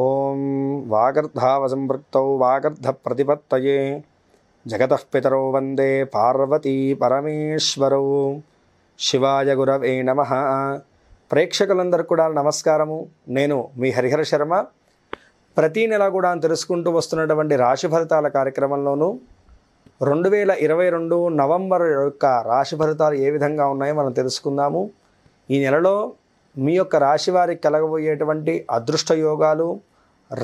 ఓం వాగర్ధావసంపృక్తౌ జగత పితరో వందే పార్వతీ పరమేశ్వరౌ శివాయ గురవే నమ ప్రేక్షకులందరూ కూడా నమస్కారము నేను మీ హరిహర శర్మ ప్రతీ నెల కూడా తెలుసుకుంటూ వస్తున్నటువంటి రాశి ఫలితాల కార్యక్రమంలోనూ రెండు వేల ఇరవై రెండు నవంబర్ యొక్క రాశి ఫలితాలు ఏ విధంగా ఉన్నాయో మనం తెలుసుకుందాము ఈ నెలలో మీ యొక్క రాశి వారికి కలగబోయేటువంటి అదృష్ట యోగాలు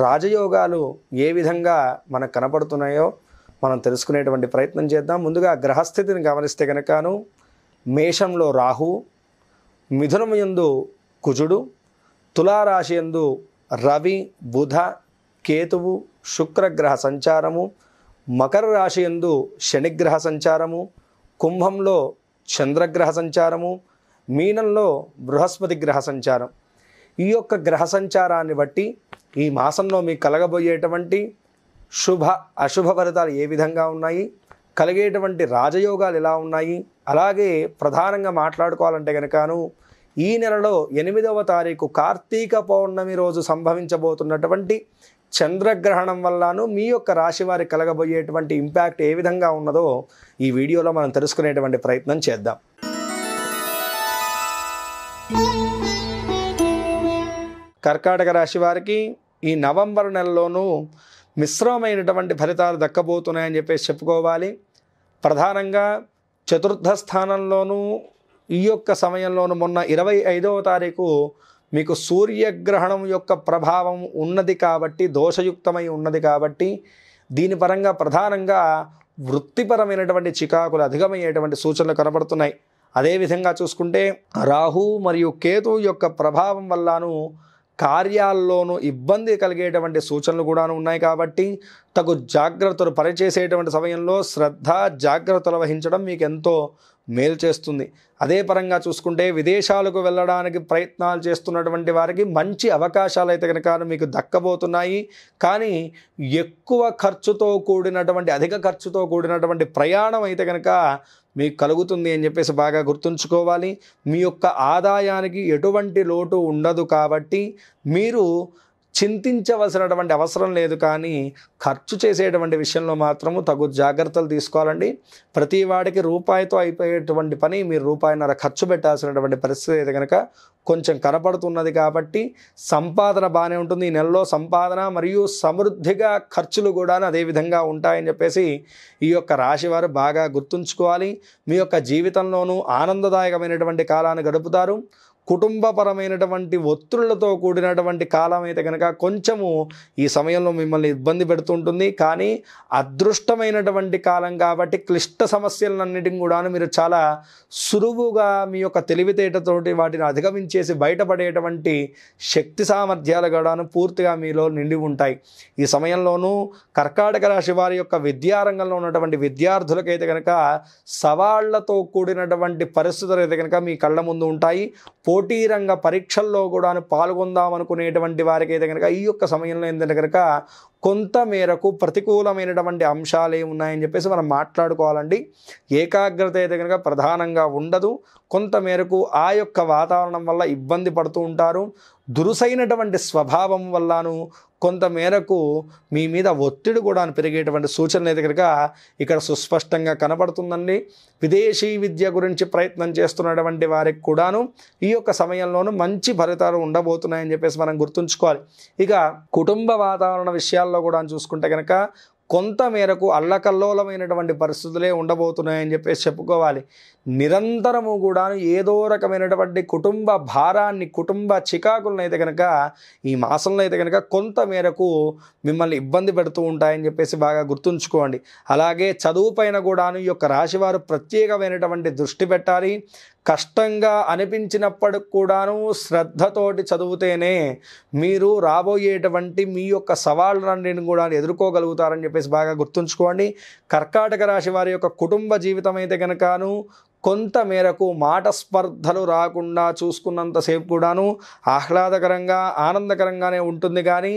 రాజయోగాలు ఏ విధంగా మనకు కనపడుతున్నాయో మనం తెలుసుకునేటువంటి ప్రయత్నం చేద్దాం ముందుగా గ్రహస్థితిని గమనిస్తే కనుకను మేషంలో రాహు మిథునమయందు కుజుడు తులారాశి ఎందు రవి బుధ కేతువు శుక్రగ్రహ సంచారము మకర రాశి ఎందు శనిగ్రహ సంచారము కుంభంలో చంద్రగ్రహ సంచారము మీనంలో బృహస్పతి గ్రహ సంచారం ఈ యొక్క గ్రహ సంచారాన్ని బట్టి ఈ మాసంలో మీకు కలగబోయేటువంటి శుభ అశుభ ఫలితాలు ఏ విధంగా ఉన్నాయి కలిగేటువంటి రాజయోగాలు ఎలా ఉన్నాయి అలాగే ప్రధానంగా మాట్లాడుకోవాలంటే కనుకను ఈ నెలలో ఎనిమిదవ తారీఖు కార్తీక పౌర్ణమి రోజు సంభవించబోతున్నటువంటి చంద్రగ్రహణం వల్లను మీ యొక్క రాశి వారికి కలగబోయేటువంటి ఇంపాక్ట్ ఏ విధంగా ఉన్నదో ఈ వీడియోలో మనం తెలుసుకునేటువంటి ప్రయత్నం చేద్దాం కర్కాటక రాశి వారికి ఈ నవంబర్ నెలలోనూ మిశ్రమైనటువంటి ఫలితాలు దక్కబోతున్నాయని చెప్పేసి చెప్పుకోవాలి ప్రధానంగా చతుర్థ స్థానంలోనూ ఈ యొక్క సమయంలోనూ మొన్న ఇరవై ఐదవ తారీఖు మీకు సూర్యగ్రహణం యొక్క ప్రభావం ఉన్నది కాబట్టి దోషయుక్తమై ఉన్నది కాబట్టి దీని పరంగా ప్రధానంగా వృత్తిపరమైనటువంటి చికాకులు అధికమయ్యేటువంటి సూచనలు కనబడుతున్నాయి అదేవిధంగా చూసుకుంటే రాహు మరియు కేతు యొక్క ప్రభావం వల్లను కార్యాల్లోనూ ఇబ్బంది కలిగేటువంటి సూచనలు కూడాను ఉన్నాయి కాబట్టి తగు జాగ్రత్తలు పనిచేసేటువంటి సమయంలో శ్రద్ధ జాగ్రత్తలు వహించడం మీకు ఎంతో మేలు చేస్తుంది అదే పరంగా చూసుకుంటే విదేశాలకు వెళ్ళడానికి ప్రయత్నాలు చేస్తున్నటువంటి వారికి మంచి అవకాశాలు అయితే కనుక మీకు దక్కబోతున్నాయి కానీ ఎక్కువ ఖర్చుతో కూడినటువంటి అధిక ఖర్చుతో కూడినటువంటి ప్రయాణం అయితే కనుక మీకు కలుగుతుంది అని చెప్పేసి బాగా గుర్తుంచుకోవాలి మీ యొక్క ఆదాయానికి ఎటువంటి లోటు ఉండదు కాబట్టి మీరు చింతించవలసినటువంటి అవసరం లేదు కానీ ఖర్చు చేసేటువంటి విషయంలో మాత్రము తగు జాగ్రత్తలు తీసుకోవాలండి ప్రతి వాడికి రూపాయితో అయిపోయేటువంటి పని మీరు రూపాయిన్నర ఖర్చు పెట్టాల్సినటువంటి పరిస్థితి అయితే కనుక కొంచెం కనపడుతున్నది కాబట్టి సంపాదన బాగానే ఉంటుంది ఈ నెలలో సంపాదన మరియు సమృద్ధిగా ఖర్చులు కూడా అదేవిధంగా ఉంటాయని చెప్పేసి ఈ యొక్క రాశి వారు బాగా గుర్తుంచుకోవాలి మీ యొక్క జీవితంలోనూ ఆనందదాయకమైనటువంటి కాలాన్ని గడుపుతారు కుటుంబపరమైనటువంటి ఒత్తులతో కూడినటువంటి కాలం అయితే కనుక కొంచెము ఈ సమయంలో మిమ్మల్ని ఇబ్బంది పెడుతుంటుంది కానీ అదృష్టమైనటువంటి కాలం కాబట్టి క్లిష్ట సమస్యలన్నిటిని కూడా మీరు చాలా సులువుగా మీ యొక్క తెలివితేటతోటి వాటిని అధిగమించేసి బయటపడేటువంటి శక్తి సామర్థ్యాలు కూడాను పూర్తిగా మీలో నిండి ఉంటాయి ఈ సమయంలోనూ కర్కాటక రాశి వారి యొక్క విద్యారంగంలో ఉన్నటువంటి విద్యార్థులకైతే కనుక సవాళ్లతో కూడినటువంటి పరిస్థితులు అయితే కనుక మీ కళ్ళ ముందు ఉంటాయి పో పోటీ రంగ పరీక్షల్లో కూడా పాల్గొందాం అనుకునేటువంటి వారికి అయితే కనుక ఈ యొక్క సమయంలో ఏంటంటే కనుక కొంత మేరకు ప్రతికూలమైనటువంటి అంశాలు ఉన్నాయని చెప్పేసి మనం మాట్లాడుకోవాలండి ఏకాగ్రత అయితే కనుక ప్రధానంగా ఉండదు కొంత మేరకు ఆ యొక్క వాతావరణం వల్ల ఇబ్బంది పడుతూ ఉంటారు దురుసైనటువంటి స్వభావం వల్లను కొంత మేరకు మీ మీద ఒత్తిడి కూడా పెరిగేటువంటి సూచనలు అయితే కనుక ఇక్కడ సుస్పష్టంగా కనబడుతుందండి విదేశీ విద్య గురించి ప్రయత్నం చేస్తున్నటువంటి వారికి కూడాను ఈ యొక్క సమయంలోనూ మంచి ఫలితాలు ఉండబోతున్నాయని చెప్పేసి మనం గుర్తుంచుకోవాలి ఇక కుటుంబ వాతావరణ విషయాల్లో రాష్ట్రాల్లో కూడా చూసుకుంటే కనుక కొంత మేరకు అల్లకల్లోలమైనటువంటి పరిస్థితులే ఉండబోతున్నాయని చెప్పేసి చెప్పుకోవాలి నిరంతరము కూడా ఏదో రకమైనటువంటి కుటుంబ భారాన్ని కుటుంబ చికాకులను అయితే కనుక ఈ మాసంలో అయితే కనుక కొంత మేరకు మిమ్మల్ని ఇబ్బంది పెడుతూ ఉంటాయని చెప్పేసి బాగా గుర్తుంచుకోండి అలాగే చదువు పైన కూడాను ఈ యొక్క రాశివారు ప్రత్యేకమైనటువంటి దృష్టి పెట్టాలి కష్టంగా అనిపించినప్పటికి కూడాను శ్రద్ధతోటి చదివితేనే మీరు రాబోయేటువంటి మీ యొక్క సవాళ్ళను కూడా ఎదుర్కోగలుగుతారని చెప్పేసి బాగా గుర్తుంచుకోండి కర్కాటక రాశి వారి యొక్క కుటుంబ జీవితం అయితే కనుకను కొంతమేరకు మాట స్పర్ధలు రాకుండా చూసుకున్నంతసేపు కూడాను ఆహ్లాదకరంగా ఆనందకరంగానే ఉంటుంది కానీ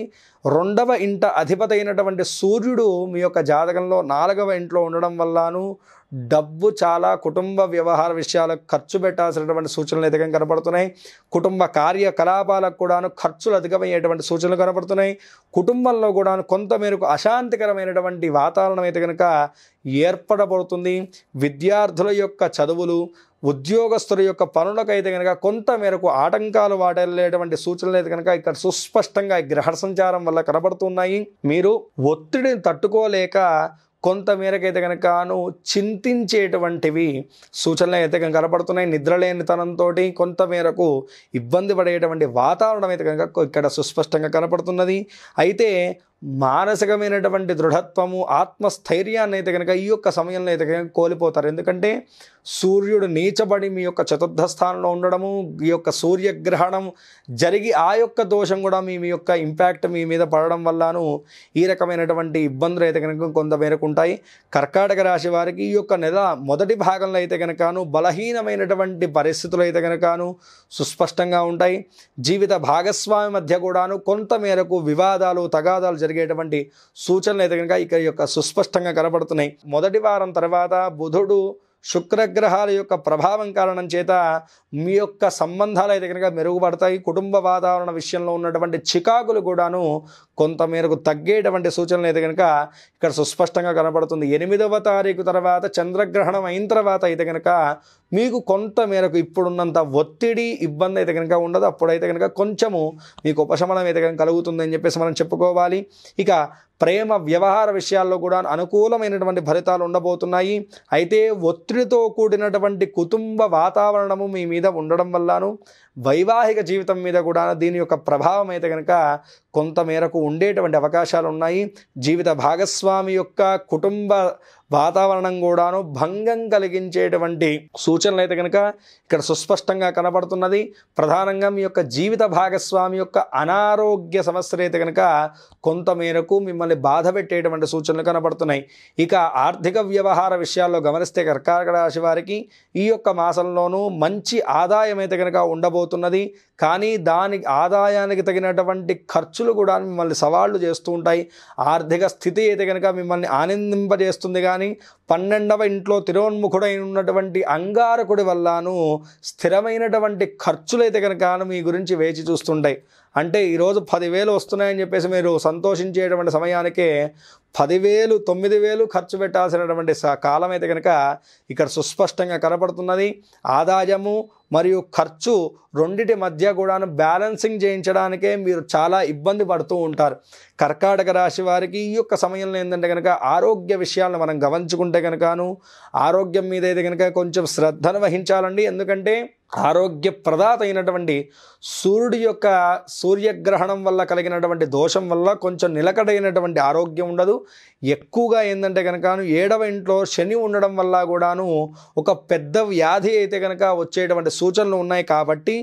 రెండవ ఇంట అధిపతైనటువంటి సూర్యుడు మీ యొక్క జాతకంలో నాలుగవ ఇంట్లో ఉండడం వల్లను డబ్బు చాలా కుటుంబ వ్యవహార విషయాలకు ఖర్చు పెట్టాల్సినటువంటి సూచనలు అధికంగా కనపడుతున్నాయి కుటుంబ కార్యకలాపాలకు కూడాను ఖర్చులు అధికమయ్యేటువంటి సూచనలు కనపడుతున్నాయి కుటుంబంలో కూడాను కొంత మేరకు అశాంతికరమైనటువంటి వాతావరణం అయితే కనుక ఏర్పడబడుతుంది విద్యార్థుల యొక్క చదువులు ఉద్యోగస్తుల యొక్క పనులకైతే కనుక కొంత మేరకు ఆటంకాలు వాడలేటువంటి సూచనలు అయితే కనుక ఇక్కడ సుస్పష్టంగా గ్రహ సంచారం వల్ల కనబడుతున్నాయి మీరు ఒత్తిడిని తట్టుకోలేక కొంత మేరకైతే కనుకను చింతించేటువంటివి సూచనలు అయితే కనుక కనబడుతున్నాయి నిద్రలేనితనంతో కొంత మేరకు ఇబ్బంది పడేటువంటి వాతావరణం అయితే కనుక ఇక్కడ సుస్పష్టంగా కనపడుతున్నది అయితే మానసికమైనటువంటి దృఢత్వము ఆత్మస్థైర్యాన్ని అయితే కనుక ఈ యొక్క సమయంలో అయితే కనుక కోల్పోతారు ఎందుకంటే సూర్యుడు నీచబడి మీ యొక్క చతుర్థ స్థానంలో ఉండడము ఈ యొక్క సూర్యగ్రహణం జరిగి ఆ యొక్క దోషం కూడా మీ మీ యొక్క ఇంపాక్ట్ మీ మీద పడడం వల్లను ఈ రకమైనటువంటి ఇబ్బందులు అయితే కనుక కొంతమేరకు ఉంటాయి కర్కాటక రాశి వారికి ఈ యొక్క నెల మొదటి భాగంలో అయితే కనుకను బలహీనమైనటువంటి పరిస్థితులు అయితే కనుకను సుస్పష్టంగా ఉంటాయి జీవిత భాగస్వామి మధ్య కూడాను కొంత మేరకు వివాదాలు తగాదాలు జరిగేటువంటి సూచనలు అయితే కనుక ఇక్కడ యొక్క సుస్పష్టంగా కనబడుతున్నాయి మొదటి వారం తర్వాత బుధుడు శుక్రగ్రహాల యొక్క ప్రభావం కారణం చేత మీ యొక్క సంబంధాలు అయితే కనుక మెరుగుపడతాయి కుటుంబ వాతావరణ విషయంలో ఉన్నటువంటి చికాకులు కూడాను కొంతమేరకు తగ్గేటువంటి సూచనలు అయితే కనుక ఇక్కడ సుస్పష్టంగా కనబడుతుంది ఎనిమిదవ తారీఖు తర్వాత చంద్రగ్రహణం అయిన తర్వాత అయితే కనుక మీకు కొంతమేరకు ఇప్పుడున్నంత ఒత్తిడి ఇబ్బంది అయితే కనుక ఉండదు అప్పుడైతే కనుక కొంచెము మీకు ఉపశమనం అయితే కనుక కలుగుతుందని చెప్పేసి మనం చెప్పుకోవాలి ఇక ప్రేమ వ్యవహార విషయాల్లో కూడా అనుకూలమైనటువంటి ఫలితాలు ఉండబోతున్నాయి అయితే ఒత్తిడితో కూడినటువంటి కుటుంబ వాతావరణము మీ మీద ఉండడం వల్లను వైవాహిక జీవితం మీద కూడా దీని యొక్క ప్రభావం అయితే కనుక కొంతమేరకు ఉండేటువంటి అవకాశాలు ఉన్నాయి జీవిత భాగస్వామి యొక్క కుటుంబ వాతావరణం కూడాను భంగం కలిగించేటువంటి సూచనలు అయితే కనుక ఇక్కడ సుస్పష్టంగా కనబడుతున్నది ప్రధానంగా మీ యొక్క జీవిత భాగస్వామి యొక్క అనారోగ్య సమస్యలు అయితే కనుక కొంతమేరకు మిమ్మల్ని బాధ పెట్టేటువంటి సూచనలు కనబడుతున్నాయి ఇక ఆర్థిక వ్యవహార విషయాల్లో గమనిస్తే కర్కాటక రాశి వారికి ఈ యొక్క మాసంలోనూ మంచి ఆదాయం అయితే కనుక ఉండబోతున్నది కానీ దాని ఆదాయానికి తగినటువంటి ఖర్చులు కూడా మిమ్మల్ని సవాళ్లు చేస్తూ ఉంటాయి ఆర్థిక స్థితి అయితే కనుక మిమ్మల్ని ఆనందింపజేస్తుంది కానీ కానీ పన్నెండవ ఇంట్లో తిరోన్ముఖుడై ఉన్నటువంటి అంగారకుడి వల్లను స్థిరమైనటువంటి ఖర్చులైతే కనుక మీ గురించి వేచి చూస్తుంటాయి అంటే ఈరోజు పదివేలు వస్తున్నాయని చెప్పేసి మీరు సంతోషించేటువంటి సమయానికే పదివేలు తొమ్మిది వేలు ఖర్చు పెట్టాల్సినటువంటి కాలం అయితే కనుక ఇక్కడ సుస్పష్టంగా కనపడుతున్నది ఆదాయము మరియు ఖర్చు రెండిటి మధ్య కూడాను బ్యాలెన్సింగ్ చేయించడానికే మీరు చాలా ఇబ్బంది పడుతూ ఉంటారు కర్కాటక రాశి వారికి ఈ యొక్క సమయంలో ఏంటంటే కనుక ఆరోగ్య విషయాలను మనం గమనించుకుంటే కనుకను ఆరోగ్యం మీద అయితే కనుక కొంచెం శ్రద్ధను వహించాలండి ఎందుకంటే ఆరోగ్యప్రదాత అయినటువంటి సూర్యుడి యొక్క సూర్యగ్రహణం వల్ల కలిగినటువంటి దోషం వల్ల కొంచెం నిలకడైనటువంటి ఆరోగ్యం ఉండదు ఎక్కువగా ఏంటంటే కనుకను ఏడవ ఇంట్లో శని ఉండడం వల్ల కూడాను ఒక పెద్ద వ్యాధి అయితే కనుక వచ్చేటువంటి సూచనలు ఉన్నాయి కాబట్టి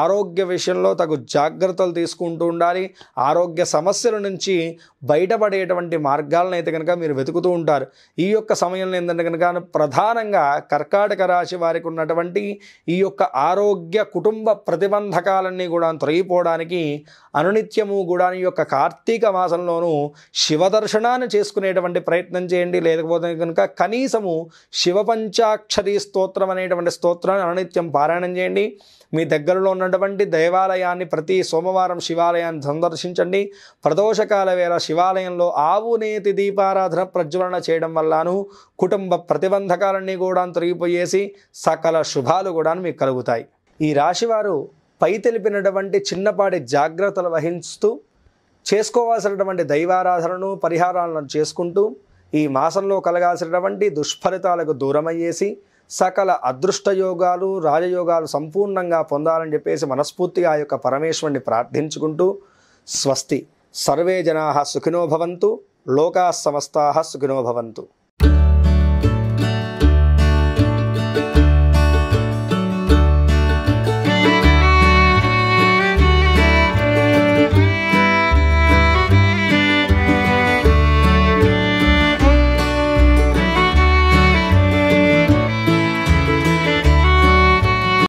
ఆరోగ్య విషయంలో తగు జాగ్రత్తలు తీసుకుంటూ ఉండాలి ఆరోగ్య సమస్యల నుంచి బయటపడేటువంటి మార్గాలను అయితే కనుక మీరు వెతుకుతూ ఉంటారు ఈ యొక్క సమయంలో ఏంటంటే కనుక ప్రధానంగా కర్కాటక రాశి వారికి ఉన్నటువంటి ఈ యొక్క ఆరోగ్య కుటుంబ ప్రతిబంధకాలన్నీ కూడా తొలగిపోవడానికి అనునిత్యము కూడా యొక్క కార్తీక మాసంలోనూ శివదర్శనాన్ని చేసుకునేటువంటి ప్రయత్నం చేయండి లేకపోతే కనుక కనీసము శివపంచాక్షరి స్తోత్రం అనేటువంటి స్తోత్రాన్ని అనునిత్యం పారాయణం చేయండి మీ దగ్గరలో ఉన్నటువంటి దేవాలయాన్ని ప్రతి సోమవారం శివాలయాన్ని సందర్శించండి ప్రదోషకాల వేళ శివాలయంలో ఆవు నేతి దీపారాధన ప్రజ్వలన చేయడం వల్లను కుటుంబ ప్రతిబంధకాలన్నీ కూడా తొలగిపోయేసి సకల శుభాలు కూడా మీకు కలుగుతాయి ఈ రాశివారు పై తెలిపినటువంటి చిన్నపాటి జాగ్రత్తలు వహిస్తూ చేసుకోవాల్సినటువంటి దైవారాధనను పరిహారాలను చేసుకుంటూ ఈ మాసంలో కలగాల్సినటువంటి దుష్ఫలితాలకు దూరమయ్యేసి సకల అదృష్టయోగాలు రాజయోగాలు సంపూర్ణంగా పొందాలని చెప్పేసి మనస్ఫూర్తిగా ఆ యొక్క పరమేశ్వరుని ప్రార్థించుకుంటూ స్వస్తి సర్వే జనా సుఖినో భవంతు లోకా సమస్తా సుఖినో భవంతు